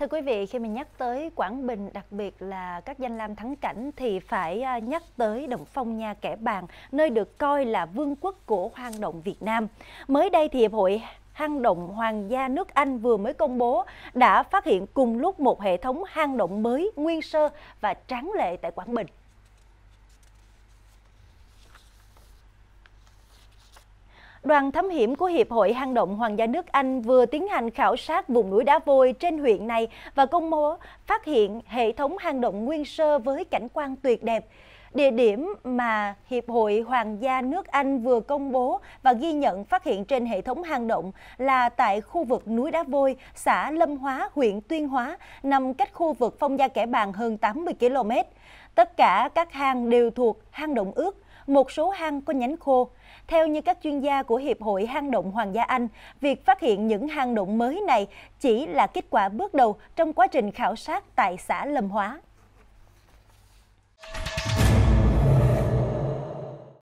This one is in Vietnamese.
Thưa quý vị, khi mình nhắc tới Quảng Bình, đặc biệt là các danh lam thắng cảnh thì phải à, nhắc tới động Phong Nha Kẻ Bàng, nơi được coi là vương quốc của hoang động Việt Nam. Mới đây thì Hiệp hội hang động Hoàng gia nước Anh vừa mới công bố đã phát hiện cùng lúc một hệ thống hang động mới nguyên sơ và tráng lệ tại Quảng Bình. Đoàn thám hiểm của Hiệp hội Hang động Hoàng gia nước Anh vừa tiến hành khảo sát vùng núi đá vôi trên huyện này và công bố phát hiện hệ thống hang động nguyên sơ với cảnh quan tuyệt đẹp địa điểm mà Hiệp hội Hoàng gia nước Anh vừa công bố và ghi nhận phát hiện trên hệ thống hang động là tại khu vực núi Đá Vôi, xã Lâm Hóa, huyện Tuyên Hóa, nằm cách khu vực phong gia kẻ bàng hơn 80 km. Tất cả các hang đều thuộc hang động ướt, một số hang có nhánh khô. Theo như các chuyên gia của Hiệp hội Hang động Hoàng gia Anh, việc phát hiện những hang động mới này chỉ là kết quả bước đầu trong quá trình khảo sát tại xã Lâm Hóa.